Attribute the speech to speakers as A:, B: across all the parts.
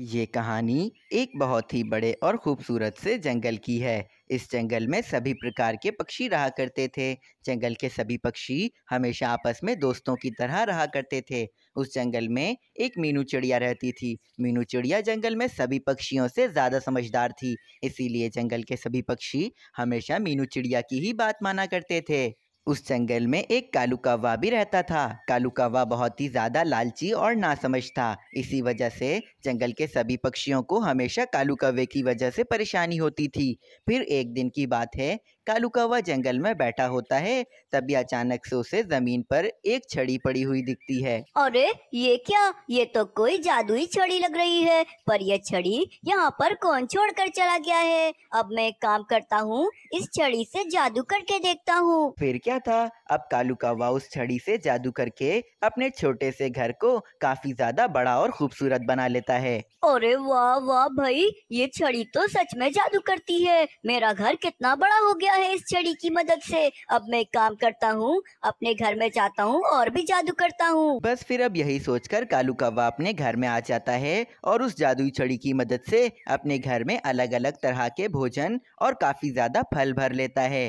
A: ये कहानी एक बहुत ही बड़े और ख़ूबसूरत से जंगल की है इस जंगल में सभी प्रकार के पक्षी रहा करते थे जंगल के सभी पक्षी हमेशा आपस में दोस्तों की तरह रहा करते थे उस जंगल में एक मीनू चिड़िया रहती थी मीनू चिड़िया जंगल में सभी पक्षियों से ज़्यादा समझदार थी इसीलिए जंगल के सभी पक्षी हमेशा मीनू चिड़िया की ही बात माना करते थे उस जंगल में एक कालू कौवा भी रहता था कालू कौवा बहुत ही ज़्यादा लालची और नासमझ था इसी वजह से जंगल के सभी पक्षियों को हमेशा कालू कौवे की वजह से परेशानी होती थी फिर एक दिन की बात है कालू कौवा जंगल में बैठा होता है तभी अचानक से उसे जमीन पर एक छड़ी पड़ी हुई दिखती है
B: अरे ये क्या ये तो कोई जादुई छड़ी लग रही है पर यह छड़ी यहाँ पर कौन छोड़ कर चला गया है अब मैं एक काम करता हूँ इस छड़ी से जादू करके देखता हूँ फिर क्या था
A: अब कालू कौवा उस छड़ी से जादू करके अपने छोटे से घर को काफी ज्यादा बड़ा और खूबसूरत बना लेता है
B: अरे वाह वाह भाई ये छड़ी तो सच में जादू करती है मेरा घर कितना बड़ा हो गया है इस छड़ी की मदद से अब मैं काम करता हूँ अपने घर में जाता हूँ और भी जादू करता हूँ
A: बस फिर अब यही सोचकर कालू कौवा अपने घर में आ जाता है और उस जादुई छड़ी की मदद से अपने घर में अलग अलग तरह के भोजन और काफी ज्यादा फल भर लेता है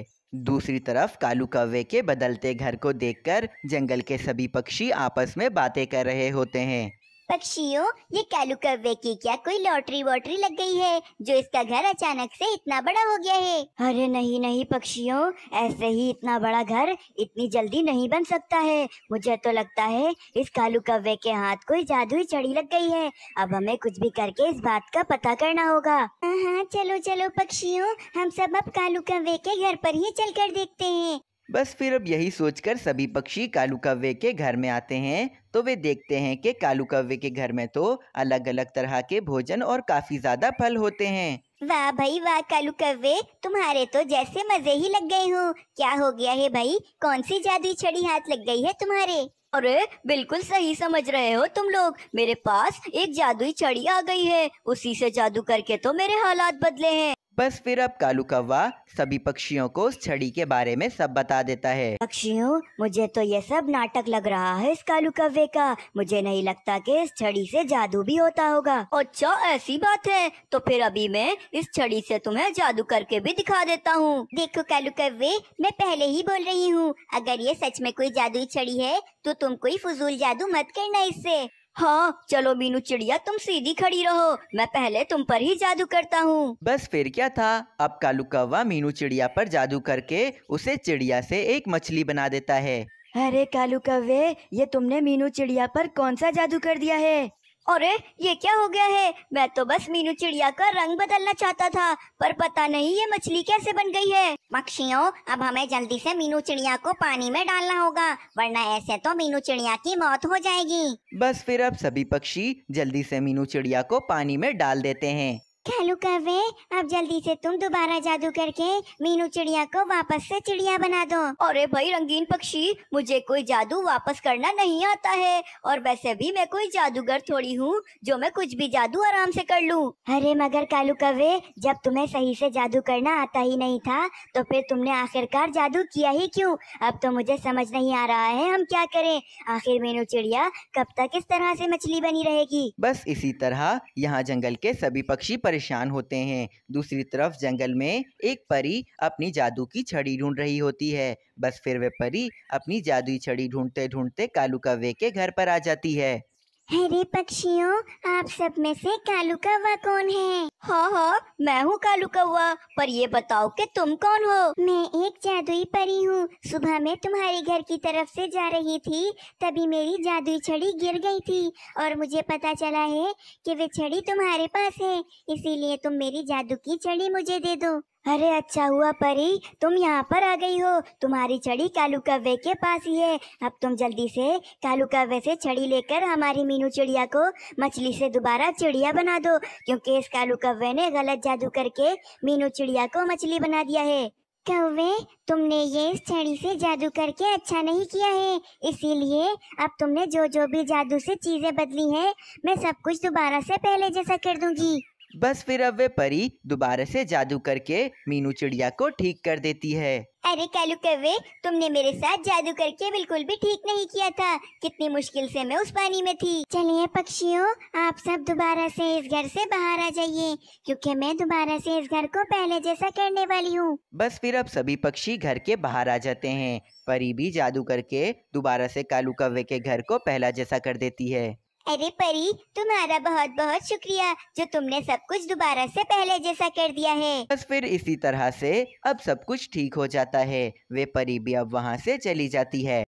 A: दूसरी तरफ कालू कौवे के बदलते घर को देखकर जंगल के सभी पक्षी आपस में बातें कर रहे होते हैं
B: पक्षियों ये कैलू कव्वे की क्या कोई लॉटरी वॉटरी लग गई है जो इसका घर अचानक से इतना बड़ा हो गया है अरे नहीं नहीं पक्षियों ऐसे ही इतना बड़ा घर इतनी जल्दी नहीं बन सकता है मुझे तो लगता है इस कालू कव्वे के हाथ कोई जादुई चढ़ी लग गई है अब हमें कुछ भी करके इस बात का पता करना होगा हाँ, हाँ चलो चलो पक्षियों हम सब अब कालू कव्वे के घर पर ही चल कर देखते हैं
A: बस फिर अब यही सोचकर सभी पक्षी कालू कव्वे के घर में आते हैं तो वे देखते हैं कि कालू कव्वे के घर में तो अलग अलग तरह के भोजन और काफी ज्यादा फल होते हैं
B: वाह भाई वाह कालू कव्वे तुम्हारे तो जैसे मजे ही लग गए हो क्या हो गया है भाई कौन सी जादुई छड़ी हाथ लग गई है तुम्हारे अरे बिल्कुल सही समझ रहे हो तुम लोग मेरे पास एक जादुई छड़ी आ गई है उसी से जादू करके तो मेरे हालात बदले हैं बस
A: फिर अब कालू कौवा सभी पक्षियों को उस छड़ी के बारे में सब बता देता है
B: पक्षियों मुझे तो ये सब नाटक लग रहा है इस कालू कौवे का मुझे नहीं लगता कि इस छड़ी से जादू भी होता होगा अच्छा ऐसी बात है तो फिर अभी मैं इस छड़ी से तुम्हें जादू करके भी दिखा देता हूँ देखो कालू कौवे मैं पहले ही बोल रही हूँ अगर ये सच में कोई जादुई छड़ी है तो तुम कोई फजूल जादू मत करना इससे हाँ चलो मीनू चिड़िया तुम सीधी खड़ी रहो मैं पहले तुम पर ही जादू करता हूँ बस फिर क्या था
A: अब कालू कौवा मीनू चिड़िया पर जादू करके उसे चिड़िया से एक मछली बना देता है
B: अरे कालू कव्वे ये तुमने मीनू चिड़िया पर कौन सा जादू कर दिया है अरे ये क्या हो गया है मैं तो बस मीनू चिड़िया का रंग बदलना चाहता था पर पता नहीं ये मछली कैसे बन गई है पक्षियों अब हमें जल्दी से मीनू चिड़िया को पानी में डालना होगा वरना ऐसे तो मीनू चिड़िया की मौत हो जाएगी
A: बस फिर अब सभी पक्षी जल्दी से मीनू चिड़िया को पानी में डाल देते हैं
B: खेलू कवे अब जल्दी से तुम दोबारा जादू करके मीनू चिड़िया को वापस से चिड़िया बना दो अरे भाई रंगीन पक्षी मुझे कोई जादू वापस करना नहीं आता है और वैसे भी मैं कोई जादूगर थोड़ी हूँ जो मैं कुछ भी जादू आराम से कर लूँ अरे मगर कालू कवे जब तुम्हें सही से जादू करना आता ही नहीं था तो फिर तुमने आखिरकार जादू किया ही क्यूँ अब तो मुझे समझ नहीं आ रहा है हम क्या करें आखिर मीनू चिड़िया कब तक इस तरह से मछली बनी रहेगी
A: बस इसी तरह यहाँ जंगल के सभी पक्षी परेशान होते हैं दूसरी तरफ जंगल में एक परी अपनी जादू की छड़ी ढूंढ रही होती है बस फिर वह परी अपनी जादुई छड़ी ढूंढते ढूंढते कालू कव्वे के घर पर आ जाती है
B: अरे पक्षियों आप सब में से कालू कौवा कौन है हाँ हाँ मैं हूँ कालू कौवा पर ये बताओ कि तुम कौन हो मैं एक जादुई परी हूँ सुबह में तुम्हारे घर की तरफ से जा रही थी तभी मेरी जादुई छड़ी गिर गई थी और मुझे पता चला है कि वे छड़ी तुम्हारे पास है इसीलिए तुम मेरी जादू की छड़ी मुझे दे दो अरे अच्छा हुआ परी तुम यहाँ पर आ गई हो तुम्हारी छड़ी कालू कव्वे के पास ही है अब तुम जल्दी से कालू कव्वे से छड़ी लेकर हमारी मीनू चिड़िया को मछली से दोबारा चिड़िया बना दो क्योंकि इस कालू कव्वे ने गलत जादू करके मीनू चिड़िया को मछली बना दिया है कौवे तुमने ये इस छड़ी से जादू करके अच्छा नहीं किया है इसीलिए अब तुमने जो जो भी जादू से चीजें बदली हैं मैं सब कुछ दोबारा से पहले जैसा कर दूंगी बस फिर
A: अब वे परी दोबारा से जादू करके मीनू चिड़िया को ठीक कर देती है
B: अरे कालू कवे तुमने मेरे साथ जादू करके बिल्कुल भी ठीक नहीं किया था कितनी मुश्किल से मैं उस पानी में थी चलिए पक्षियों आप सब दोबारा से इस घर से बाहर आ जाइए क्योंकि मैं दोबारा से इस घर को पहले जैसा करने वाली हूँ
A: बस फिर अब सभी पक्षी घर के बाहर आ जाते हैं परी भी जादू करके दोबारा से कालू कव्वे के घर को पहला जैसा कर देती है
B: अरे परी तुम्हारा बहुत बहुत शुक्रिया जो तुमने सब कुछ दोबारा से पहले जैसा कर दिया है बस
A: फिर इसी तरह से अब सब कुछ ठीक हो जाता है वे परी भी अब वहाँ से चली जाती है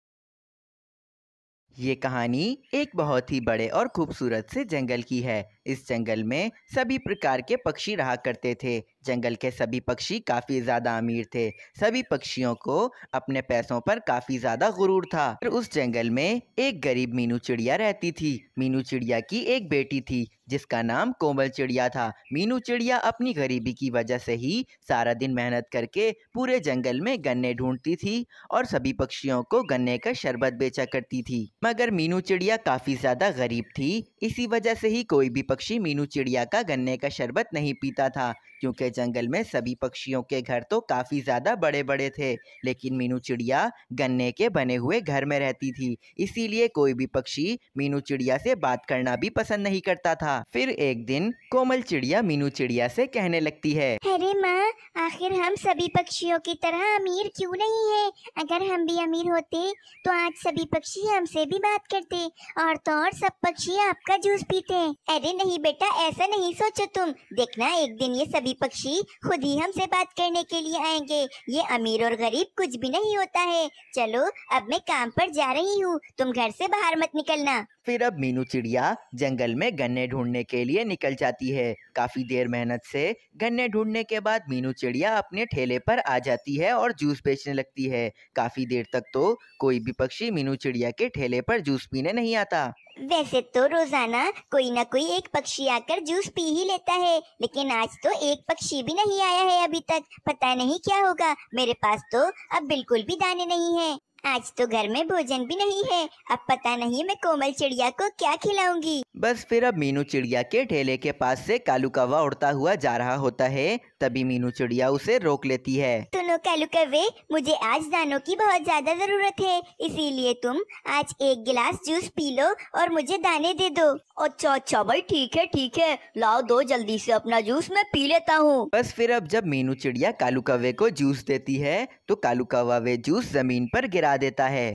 A: ये कहानी एक बहुत ही बड़े और खूबसूरत से जंगल की है इस जंगल में सभी प्रकार के पक्षी रहा करते थे जंगल के सभी पक्षी काफ़ी ज़्यादा अमीर थे सभी पक्षियों को अपने पैसों पर काफ़ी ज़्यादा गुरूर था पर उस जंगल में एक गरीब मीनू चिड़िया रहती थी मीनू चिड़िया की एक बेटी थी जिसका नाम कोमल चिड़िया था मीनू चिड़िया अपनी गरीबी की वजह से ही सारा दिन मेहनत करके पूरे जंगल में गन्ने ढूंढती थी और सभी पक्षियों को गन्ने का शरबत बेचा करती थी मगर मीनू चिड़िया काफ़ी ज़्यादा गरीब थी इसी वजह से ही कोई भी पक्षी मीनू चिड़िया का गन्ने का शरबत नहीं पीता था क्योंकि जंगल में सभी पक्षियों के घर तो काफ़ी ज़्यादा बड़े बड़े थे लेकिन मीनू चिड़िया गन्ने के बने हुए घर में रहती थी इसीलिए कोई भी पक्षी मीनू चिड़िया से बात करना भी पसंद नहीं करता था फिर एक दिन कोमल चिड़िया मीनू चिड़िया से कहने लगती है
B: अरे माँ आखिर हम सभी पक्षियों की तरह अमीर क्यों नहीं है अगर हम भी अमीर होते तो आज सभी पक्षी हमसे भी बात करते और तो और सब पक्षी आपका जूस पीते अरे नहीं बेटा ऐसा नहीं सोचो तुम देखना एक दिन ये सभी पक्षी बख्शी खुद ही हमसे बात करने के लिए आएंगे ये अमीर और गरीब कुछ भी नहीं होता है चलो अब मैं काम पर जा रही हूँ तुम घर से बाहर मत निकलना
A: फिर अब मीनू चिड़िया जंगल में गन्ने ढूंढने के लिए निकल जाती है काफी देर मेहनत से गन्ने ढूंढने के बाद मीनू चिड़िया अपने ठेले पर आ जाती है और जूस बेचने लगती है काफी देर तक तो कोई भी पक्षी मीनू चिड़िया के ठेले पर जूस पीने नहीं आता
B: वैसे तो रोजाना कोई ना कोई एक पक्षी आकर जूस पी ही लेता है लेकिन आज तो एक पक्षी भी नहीं आया है अभी तक पता नहीं क्या होगा मेरे पास तो अब बिल्कुल भी दाने नहीं है आज तो घर में भोजन भी नहीं है अब पता नहीं मैं कोमल चिड़िया को क्या खिलाऊंगी बस फिर
A: अब मीनू चिड़िया के ठेले के पास से कालू कौवा उड़ता हुआ जा रहा होता है तभी मीनू चिड़िया उसे रोक लेती है
B: सुनो कालू कौवे मुझे आज दानों की बहुत ज्यादा जरूरत है इसीलिए तुम आज एक गिलास जूस पी लो और मुझे दाने दे दो अच्छा अच्छा भाई ठीक है ठीक है लाओ दो जल्दी से अपना जूस मैं पी लेता हूँ बस फिर अब जब मीनू
A: चिड़िया कालू कौवे को जूस देती है तो कालू कौवा वे जूस जमीन पर गिरा गिरा देता है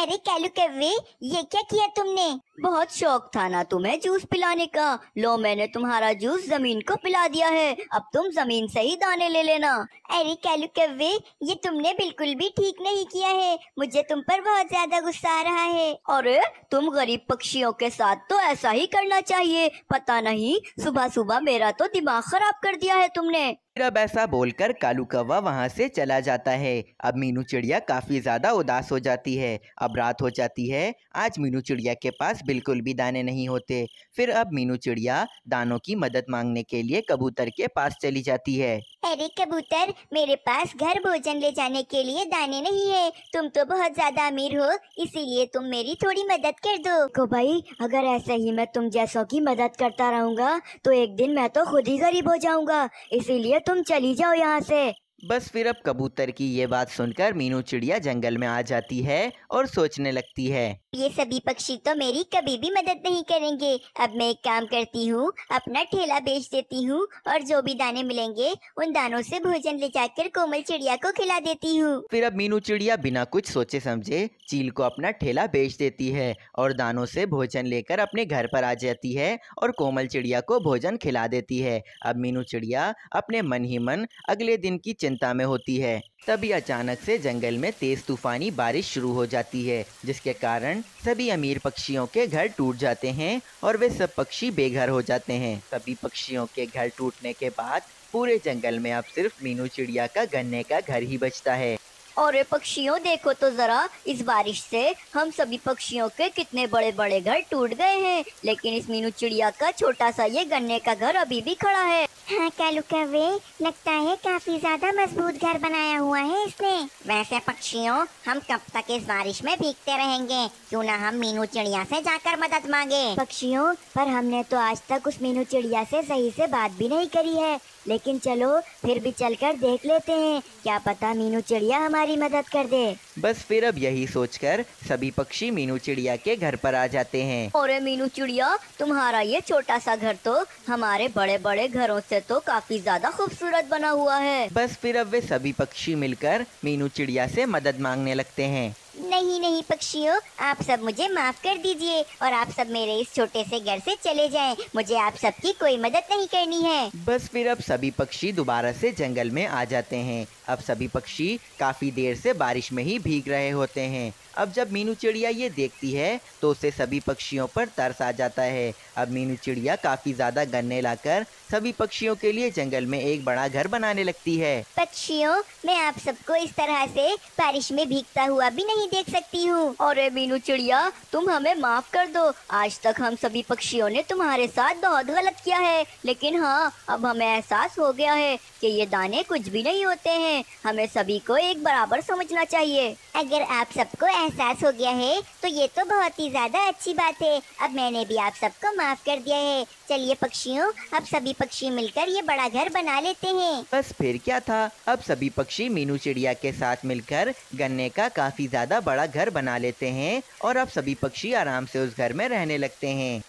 B: अरे कैलू कव्वे ये क्या किया तुमने बहुत शौक था ना तुम्हें जूस पिलाने का लो मैंने तुम्हारा जूस जमीन को पिला दिया है अब तुम जमीन से ही दाने ले लेना अरे कैलू कव्वे ये तुमने बिल्कुल भी ठीक नहीं किया है मुझे तुम पर बहुत ज्यादा गुस्सा आ रहा है अरे तुम गरीब पक्षियों के साथ तो ऐसा ही करना चाहिए पता नहीं सुबह सुबह मेरा तो दिमाग खराब कर दिया है तुमने अब ऐसा
A: बोलकर कालू कौवा वहाँ से चला जाता है अब मीनू चिड़िया काफी ज्यादा उदास हो जाती है अब रात हो जाती है आज मीनू चिड़िया के पास पास बिल्कुल भी दाने नहीं होते फिर अब मीनू चिड़िया दानों की मदद मांगने के लिए कबूतर के पास चली जाती है
B: अरे कबूतर मेरे पास घर भोजन ले जाने के लिए दाने नहीं है तुम तो बहुत ज्यादा अमीर हो इसीलिए तुम मेरी थोड़ी मदद कर दो को भाई अगर ऐसे ही मैं तुम जैसों की मदद करता रहूँगा तो एक दिन मैं तो खुद ही गरीब हो जाऊँगा इसीलिए तुम चली जाओ यहाँ से
A: बस फिर अब कबूतर की ये बात सुनकर मीनू चिड़िया जंगल में आ जाती है और सोचने लगती है
B: ये सभी पक्षी तो मेरी कभी भी मदद नहीं करेंगे अब मैं एक काम करती हूँ अपना ठेला बेच देती हूँ और जो भी दाने मिलेंगे उन दानों से भोजन ले जाकर कोमल चिड़िया को खिला देती हूँ
A: फिर अब मीनू चिड़िया बिना कुछ सोचे समझे चील को अपना ठेला बेच देती है और दानों से भोजन लेकर अपने घर पर आ जाती है और कोमल चिड़िया को भोजन खिला देती है अब मीनू चिड़िया अपने मन ही मन अगले दिन की चिंता में होती है तभी अचानक से जंगल में तेज तूफानी बारिश शुरू हो जाती है जिसके कारण सभी अमीर पक्षियों के घर टूट जाते हैं और वे सब पक्षी बेघर हो जाते हैं सभी पक्षियों के घर टूटने के बाद पूरे जंगल में अब सिर्फ मीनू चिड़िया का गन्ने का घर ही बचता है
B: और पक्षियों देखो तो जरा इस बारिश से हम सभी पक्षियों के कितने बड़े बड़े घर टूट गए हैं लेकिन इस मीनू चिड़िया का छोटा सा ये गन्ने का घर अभी भी खड़ा है हाँ कैलू कवे लगता है काफी ज्यादा मजबूत घर बनाया हुआ है इसने वैसे पक्षियों हम कब तक इस बारिश में भीगते रहेंगे क्यों ना हम मीनू चिड़िया से जाकर मदद मांगे पक्षियों पर हमने तो आज तक उस मीनू चिड़िया से सही से बात भी नहीं करी है लेकिन चलो फिर भी चलकर देख लेते हैं क्या पता मीनू चिड़िया हमारी मदद कर दे
A: बस फिर अब यही सोचकर सभी पक्षी मीनू चिड़िया के घर पर आ जाते हैं
B: और मीनू चिड़िया तुम्हारा ये छोटा सा घर तो हमारे बड़े बड़े घरों से तो काफी ज्यादा खूबसूरत बना हुआ है
A: बस फिर अब वे सभी पक्षी मिलकर मीनू चिड़िया से मदद मांगने लगते हैं
B: नहीं नहीं पक्षियों आप सब मुझे माफ कर दीजिए और आप सब मेरे इस छोटे से घर से चले जाएं मुझे आप सबकी कोई मदद नहीं करनी है
A: बस फिर अब सभी पक्षी दोबारा से जंगल में आ जाते हैं अब सभी पक्षी काफी देर से बारिश में ही भीग रहे होते हैं अब जब मीनू चिड़िया ये देखती है तो उसे सभी पक्षियों पर तरस आ जाता है अब मीनू चिड़िया काफी ज्यादा गन्ने लाकर सभी पक्षियों के लिए जंगल में एक बड़ा घर बनाने लगती है
B: पक्षियों मैं आप सबको इस तरह से बारिश में भीगता हुआ भी नहीं देख सकती हूँ और मीनू चिड़िया तुम हमें माफ कर दो आज तक हम सभी पक्षियों ने तुम्हारे साथ बहुत गलत किया है लेकिन हाँ अब हमें एहसास हो गया है कि ये दाने कुछ भी नहीं होते हैं हमें सभी को एक बराबर समझना चाहिए अगर आप सबको एहसास हो गया है तो ये तो बहुत ही ज्यादा अच्छी बात है अब मैंने भी आप सबको माफ कर दिया है चलिए पक्षियों अब सभी पक्षी मिलकर ये बड़ा घर बना लेते हैं बस फिर क्या
A: था अब सभी पक्षी मीनू चिड़िया के साथ मिलकर गन्ने का काफी ज्यादा बड़ा घर बना लेते हैं और अब सभी पक्षी आराम से उस घर में रहने लगते हैं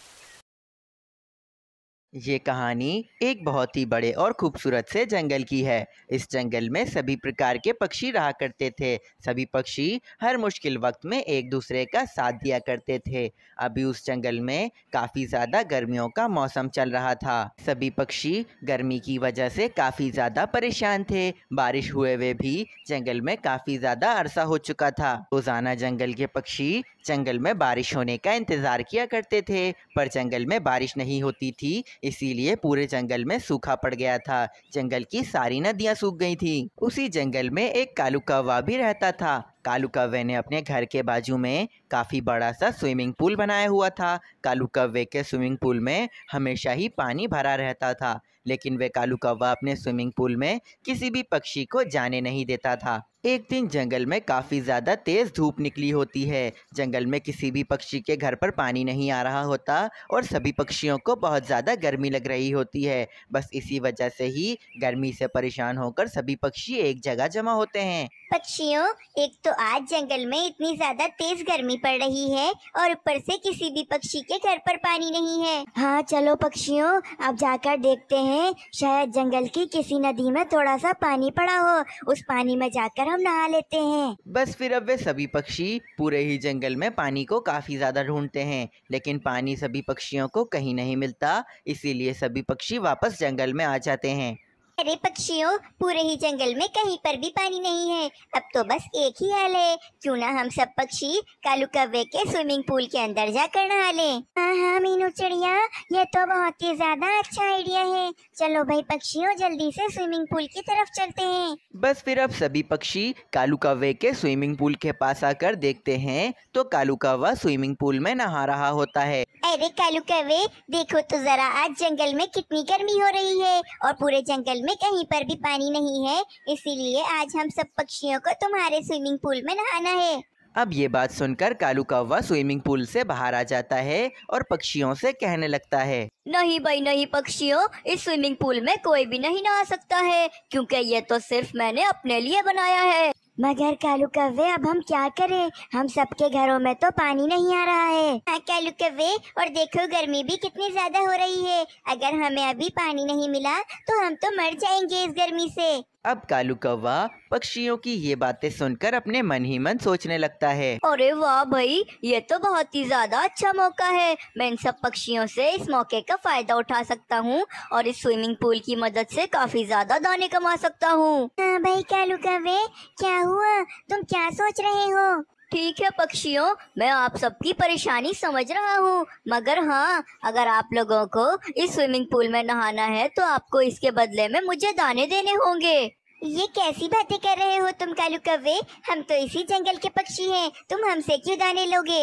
A: ये कहानी एक बहुत ही बड़े और खूबसूरत से जंगल की है इस जंगल में सभी प्रकार के पक्षी रहा करते थे सभी पक्षी हर मुश्किल वक्त में एक दूसरे का साथ दिया करते थे अभी उस जंगल में काफ़ी ज़्यादा गर्मियों का मौसम चल रहा था सभी पक्षी गर्मी की वजह से काफ़ी ज़्यादा परेशान थे बारिश हुए हुए भी जंगल में काफ़ी ज़्यादा अरसा हो चुका था रोज़ाना जंगल के पक्षी जंगल में बारिश होने का इंतज़ार किया करते थे पर जंगल में बारिश नहीं होती थी इसीलिए पूरे जंगल में सूखा पड़ गया था जंगल की सारी नदियाँ सूख गई थी उसी जंगल में एक कालू कौवा भी रहता था कालू कौवे ने अपने घर के बाजू में काफ़ी बड़ा सा स्विमिंग पूल बनाया हुआ था कालू कौवे के स्विमिंग पूल में हमेशा ही पानी भरा रहता था लेकिन वे कालू कौवा अपने स्विमिंग पूल में किसी भी पक्षी को जाने नहीं देता था एक दिन जंगल में काफ़ी ज़्यादा तेज़ धूप निकली होती है जंगल में किसी भी पक्षी के घर पर पानी नहीं आ रहा होता और सभी पक्षियों को बहुत ज़्यादा गर्मी लग रही होती है बस इसी वजह से ही गर्मी से परेशान होकर सभी पक्षी एक जगह जमा होते हैं
B: पक्षियों एक तो आज जंगल में इतनी ज़्यादा तेज़ गर्मी पड़ रही है और ऊपर से किसी भी पक्षी के घर पर पानी नहीं है हाँ चलो पक्षियों अब जाकर देखते हैं शायद जंगल की किसी नदी में थोड़ा सा पानी पड़ा हो उस पानी में जाकर हम नहा लेते हैं
A: बस फिर अब वे सभी पक्षी पूरे ही जंगल में पानी को काफी ज्यादा ढूंढते हैं लेकिन पानी सभी पक्षियों को कहीं नहीं मिलता इसीलिए सभी पक्षी वापस जंगल में आ जाते हैं
B: अरे पक्षियों पूरे ही जंगल में कहीं पर भी पानी नहीं है अब तो बस एक ही हाल है क्यों ना हम सब पक्षी कालू कव्वे के स्विमिंग पूल के अंदर जाकर नहा ले हाँ हाँ मीनू चिड़िया ये तो बहुत ही ज्यादा अच्छा आइडिया है चलो भाई पक्षियों जल्दी से स्विमिंग पूल की तरफ चलते हैं
A: बस फिर अब सभी पक्षी कालू कव्वे के स्विमिंग पूल के पास आकर देखते हैं तो कालू कव्वा स्विमिंग पूल में नहा रहा होता है
B: अरे कालू कव्वे देखो तो जरा आज जंगल में कितनी गर्मी हो रही है और पूरे जंगल में कहीं पर भी पानी नहीं है इसीलिए आज हम सब पक्षियों को तुम्हारे स्विमिंग पूल में नहाना है
A: अब ये बात सुनकर कालू कौवा स्विमिंग पूल से बाहर आ जाता है और पक्षियों से कहने लगता है
B: नहीं भाई नहीं पक्षियों इस स्विमिंग पूल में कोई भी नहीं नहा सकता है क्योंकि ये तो सिर्फ मैंने अपने लिए बनाया है मगर कालू कवे अब हम क्या करें हम सबके घरों में तो पानी नहीं आ रहा है हाँ कालू कवे और देखो गर्मी भी कितनी ज्यादा हो रही है अगर हमें अभी पानी नहीं मिला तो हम तो मर जाएंगे इस गर्मी से
A: अब कालू कौवा पक्षियों की ये बातें सुनकर अपने मन ही मन सोचने लगता है
B: अरे वाह भाई ये तो बहुत ही ज्यादा अच्छा मौका है मैं इन सब पक्षियों से इस मौके का फायदा उठा सकता हूँ और इस स्विमिंग पूल की मदद से काफी ज्यादा दाने कमा सकता हूँ हाँ भाई कालू कौवे क्या हुआ तुम क्या सोच रहे हो ठीक है पक्षियों मैं आप सबकी परेशानी समझ रहा हूँ मगर हाँ अगर आप लोगों को इस स्विमिंग पूल में नहाना है तो आपको इसके बदले में मुझे दाने देने होंगे ये कैसी बातें कर रहे हो तुम कालू कव्वे हम तो इसी जंगल के पक्षी हैं तुम हमसे क्यों दाने लोगे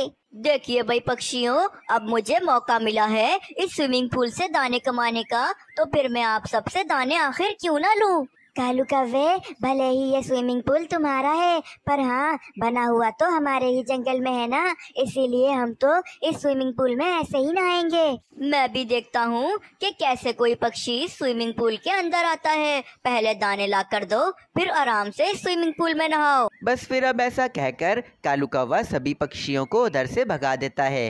B: देखिए भाई पक्षियों अब मुझे मौका मिला है इस स्विमिंग पूल से दाने कमाने का तो फिर मैं आप सबसे दाने आखिर क्यों ना लूँ कालू कव्वे भले ही ये स्विमिंग पूल तुम्हारा है पर हाँ बना हुआ तो हमारे ही जंगल में है ना इसीलिए हम तो इस स्विमिंग पूल में ऐसे ही नहाएंगे मैं भी देखता हूँ कि कैसे कोई पक्षी स्विमिंग पूल के अंदर आता है पहले दाने ला कर दो फिर आराम से स्विमिंग पूल में नहाओ
A: बस फिर अब ऐसा कहकर कालू कौवा सभी पक्षियों को उधर से भगा देता है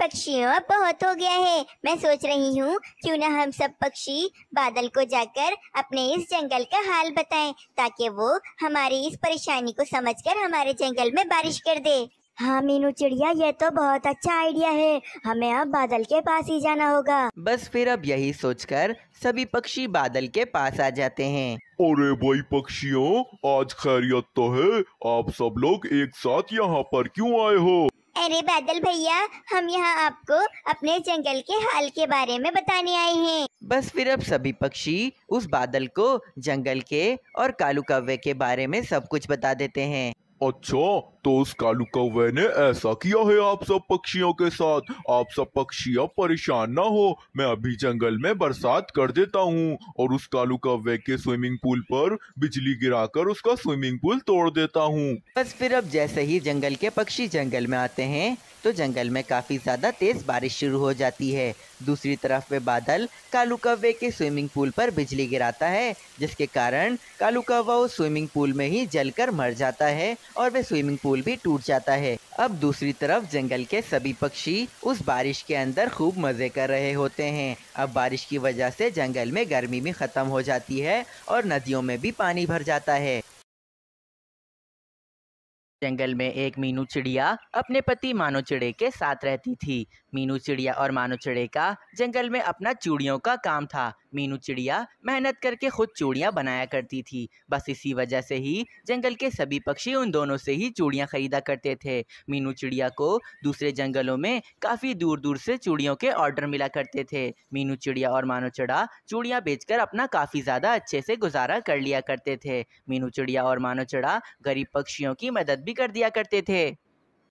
B: पक्षियों अब बहुत हो गया है मैं सोच रही हूँ क्यों ना हम सब पक्षी बादल को जाकर अपने इस जंगल का हाल बताएं ताकि वो हमारी इस परेशानी को समझकर हमारे जंगल में बारिश कर दे हाँ मीनू चिड़िया ये तो बहुत अच्छा आइडिया है हमें अब बादल के पास ही जाना होगा
A: बस फिर अब यही सोचकर सभी पक्षी बादल के पास आ जाते हैं अरे भाई पक्षियों आज खैरियत तो है आप सब लोग एक साथ यहाँ पर क्यों आए हो
B: अरे बादल भैया हम यहाँ आपको अपने जंगल के हाल के बारे में बताने आए हैं
A: बस फिर अब सभी पक्षी उस बादल को जंगल के और कालू कव्वे के बारे में सब कुछ बता देते हैं अच्छा तो उस कालू कौवे ने ऐसा किया है आप सब पक्षियों के साथ आप सब अब परेशान ना हो मैं अभी जंगल में बरसात कर देता हूँ और उस कालू कौवे के स्विमिंग पूल पर बिजली गिराकर उसका स्विमिंग पूल तोड़ देता हूँ बस फिर अब जैसे ही जंगल के पक्षी जंगल में आते हैं तो जंगल में काफी ज्यादा तेज बारिश शुरू हो जाती है दूसरी तरफ वे बादल कालू कौवे के स्विमिंग पूल पर बिजली गिराता है जिसके कारण कालू कौवा उस स्विमिंग पूल में ही जलकर मर जाता है और वे स्विमिंग पूल पुल भी टूट जाता है अब दूसरी तरफ जंगल के सभी पक्षी उस बारिश के अंदर खूब मजे कर रहे होते हैं अब बारिश की वजह से जंगल में गर्मी भी खत्म हो जाती है और नदियों में भी पानी भर जाता है जंगल में एक मीनू चिड़िया अपने पति मानो चिड़े के साथ रहती थी मीनू चिड़िया और मानो चिड़े का जंगल में अपना चूड़ियों का काम था मीनू चिड़िया मेहनत करके खुद चूड़ियाँ बनाया करती थी बस इसी वजह से ही जंगल के सभी पक्षी उन दोनों से ही चूड़ियाँ खरीदा करते थे मीनू चिड़िया को दूसरे जंगलों में काफ़ी दूर दूर से चूड़ियों के ऑर्डर मिला करते थे मीनू चिड़िया और मानो चिड़ा चूड़ियाँ बेचकर अपना काफ़ी ज़्यादा अच्छे से गुजारा कर लिया करते थे मीनू चिड़िया और मानो चिड़ा गरीब पक्षियों की मदद भी कर दिया करते थे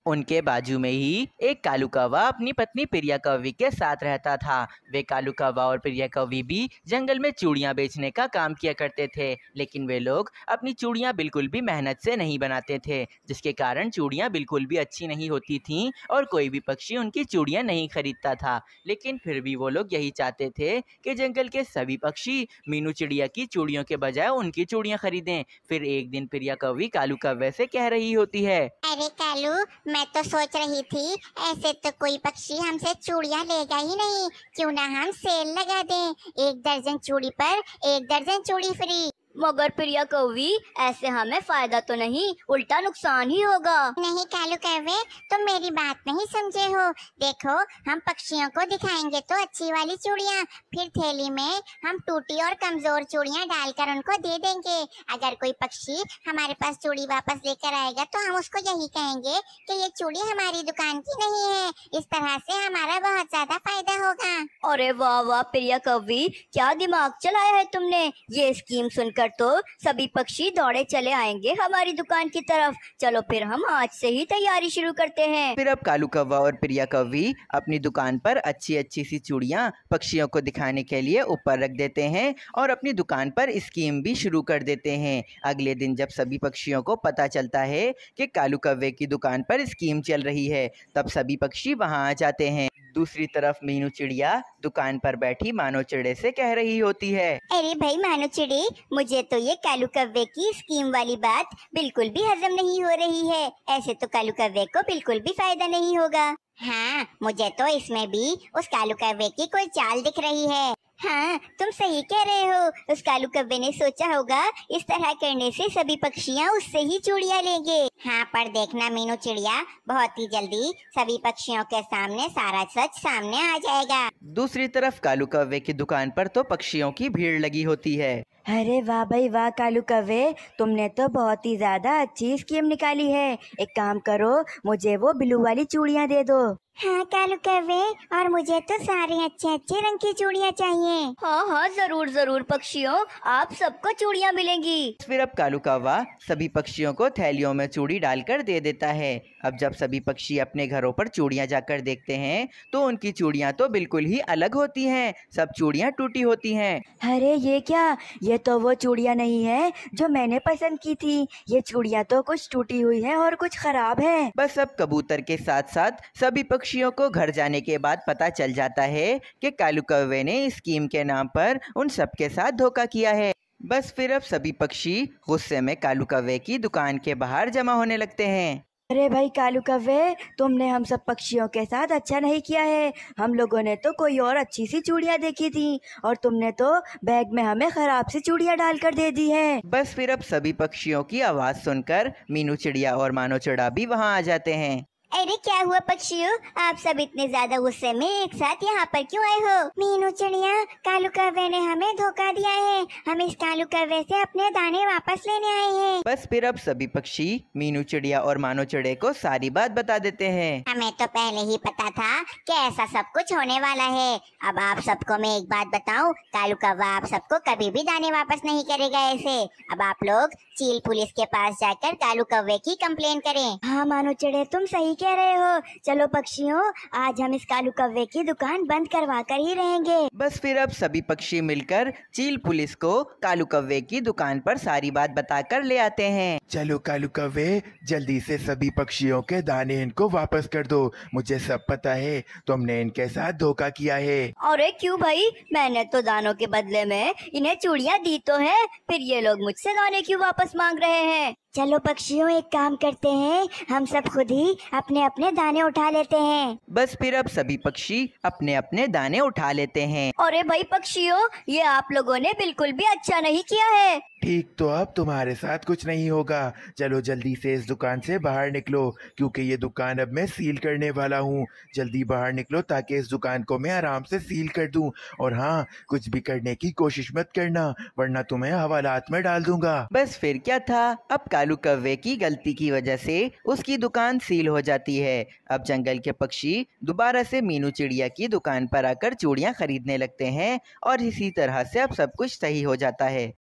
A: उनके बाजू में ही एक कालू कौवा अपनी पत्नी प्रिया कौवी के साथ रहता था वे कालू कौवा और प्रिया कौवी भी जंगल में चूड़ियाँ बेचने का काम किया करते थे लेकिन वे लोग अपनी चूड़ियाँ बिल्कुल भी मेहनत से नहीं बनाते थे जिसके कारण चूड़ियाँ बिल्कुल भी अच्छी नहीं होती थी और कोई भी पक्षी उनकी चूड़ियाँ नहीं खरीदता था लेकिन फिर भी वो लोग यही चाहते थे कि जंगल के सभी पक्षी मीनू चिड़िया की चूड़ियों के बजाय उनकी चूड़ियाँ खरीदें फिर एक दिन प्रिया कौवी कालू कौवे से कह रही होती है
B: अरे कालू मैं तो सोच रही थी ऐसे तो कोई पक्षी हमसे चूड़ियाँ लेगा ही नहीं क्यों ना हम सेल लगा दें एक दर्जन चूड़ी पर एक दर्जन चूड़ी फ्री मगर प्रिया कौवी ऐसे हमें फायदा तो नहीं उल्टा नुकसान ही होगा नहीं कालू कौवे तुम मेरी बात नहीं समझे हो देखो हम पक्षियों को दिखाएंगे तो अच्छी वाली चूड़ियाँ फिर थैली में हम टूटी और कमजोर चूड़ियाँ डालकर उनको दे देंगे अगर कोई पक्षी हमारे पास चूड़ी वापस लेकर आएगा तो हम उसको यही कहेंगे कि ये चूड़ी हमारी दुकान की नहीं है इस तरह से हमारा बहुत ज्यादा फायदा होगा अरे वाह वाह प्रिया कवि क्या दिमाग चलाया है तुमने ये स्कीम सुनकर कर तो सभी पक्षी दौड़े चले आएंगे हमारी दुकान की तरफ चलो फिर हम आज से ही तैयारी शुरू करते
A: हैं फिर अब कालू कौवा और प्रिया कौवी अपनी दुकान पर अच्छी अच्छी सी चूड़िया पक्षियों को दिखाने के लिए ऊपर रख देते हैं और अपनी दुकान पर स्कीम भी शुरू कर देते हैं अगले दिन जब सभी पक्षियों को पता चलता है की कालू कौवे की दुकान पर स्कीम चल रही है तब सभी पक्षी वहाँ आ जाते हैं दूसरी तरफ मीनू चिड़िया दुकान पर बैठी मानो चिड़े से कह रही होती है
B: अरे भाई मानो चिड़े मुझे तो ये कालू कव्वे की स्कीम वाली बात बिल्कुल भी हजम नहीं हो रही है ऐसे तो कालू कव्वे को बिल्कुल भी फायदा नहीं होगा हाँ मुझे तो इसमें भी उस कालू कव्वे की कोई चाल दिख रही है हाँ तुम सही कह रहे हो उस कालू कब्बे ने सोचा होगा इस तरह करने से सभी पक्षियाँ उससे ही चूड़िया लेंगे हाँ पर देखना मीनू चिड़िया बहुत ही जल्दी सभी पक्षियों के सामने सारा सच सामने आ जाएगा दूसरी तरफ
A: कालू कब्बे की दुकान पर तो पक्षियों की भीड़ लगी होती है
B: अरे वाह भाई वाह कालू कवे तुमने तो बहुत ही ज़्यादा अच्छी स्कीम निकाली है एक काम करो मुझे वो ब्लू वाली चूड़ियाँ दे दो हाँ कालू कवे और मुझे तो सारे अच्छे अच्छे रंग की चूड़ियाँ चाहिए हाँ हाँ जरूर जरूर पक्षियों आप सबको चूड़ियाँ मिलेंगी
A: फिर अब कालू कवा सभी पक्षियों को थैलियों में चूड़ी डालकर दे देता है अब जब सभी पक्षी अपने घरों पर चूड़ियाँ जाकर देखते हैं तो उनकी चूड़ियाँ तो बिल्कुल ही अलग होती है सब चूड़ियाँ टूटी होती है अरे ये क्या ये तो वो चूड़िया नहीं है जो मैंने पसंद की थी ये चूड़िया तो कुछ टूटी हुई है और कुछ खराब है बस अब कबूतर के साथ साथ सभी पक्षियों को घर जाने के बाद पता चल जाता है कि कालू कौवे ने इस स्कीम के नाम पर उन सबके साथ धोखा किया है बस फिर अब सभी पक्षी गुस्से में कालू कौवे की दुकान के बाहर जमा होने लगते हैं अरे
B: भाई कालू कवे तुमने हम सब पक्षियों के साथ अच्छा नहीं किया है हम लोगों ने तो कोई और अच्छी सी चूड़ियाँ देखी थी और तुमने तो बैग में हमें खराब सी चूड़ियाँ डालकर दे दी है बस फिर
A: अब सभी पक्षियों की आवाज़ सुनकर मीनू चिड़िया और मानो चिड़ा भी वहाँ आ जाते हैं
B: अरे क्या हुआ पक्षियों आप सब इतने ज्यादा गुस्से में एक साथ यहाँ पर क्यों आए हो मीनू चिड़िया कालू कव्य ने हमें धोखा दिया है हम इस कालू कव्य से अपने दाने वापस लेने आए हैं
A: बस फिर अब सभी पक्षी मीनू चिड़िया और मानो चिड़े को सारी बात बता देते हैं
B: हमें तो पहले ही पता था कि ऐसा सब कुछ होने वाला है अब आप सबको मैं एक बात बताऊँ कालू कव्वा आप सबको कभी भी दाने वापस नहीं करेगा ऐसे अब आप लोग चील पुलिस के पास जाकर कालू कौवे की कम्प्लेन करें हाँ मानो चिड़े तुम सही कह रहे हो चलो पक्षियों आज हम इस कालू कव्वे की दुकान बंद करवा कर ही रहेंगे
A: बस फिर अब सभी पक्षी मिलकर चील पुलिस को कालू कव्वे की दुकान पर सारी बात बताकर ले आते हैं चलो कालू कव्वे जल्दी से सभी पक्षियों के दाने इनको वापस कर दो मुझे सब पता है तुमने इनके साथ धोखा किया है
B: और क्यूँ भाई मैंने तो दानों के बदले में इन्हें चूड़ियाँ दी तो है फिर ये लोग मुझसे दाने क्यों वापस मांग रहे हैं चलो पक्षियों एक काम करते हैं हम सब खुद ही अपने अपने दाने उठा लेते हैं बस फिर अब सभी पक्षी अपने अपने दाने उठा लेते हैं अरे भाई पक्षियों ये आप लोगों ने बिल्कुल भी अच्छा नहीं किया है
A: ठीक तो अब तुम्हारे साथ कुछ नहीं होगा चलो जल्दी से इस दुकान से बाहर निकलो क्योंकि ये दुकान अब मैं सील करने वाला हूँ जल्दी बाहर निकलो ताकि इस दुकान को मैं आराम से सील कर दूँ और हाँ कुछ भी करने की कोशिश मत करना वरना तुम्हें हवालात में डाल दूंगा बस फिर क्या था अब कालू कव्वे की गलती की वजह से उसकी दुकान सील हो जाती है अब जंगल के पक्षी दोबारा से मीनू चिड़िया की दुकान पर आकर चूड़ियाँ खरीदने लगते हैं और इसी तरह से अब सब कुछ सही हो जाता है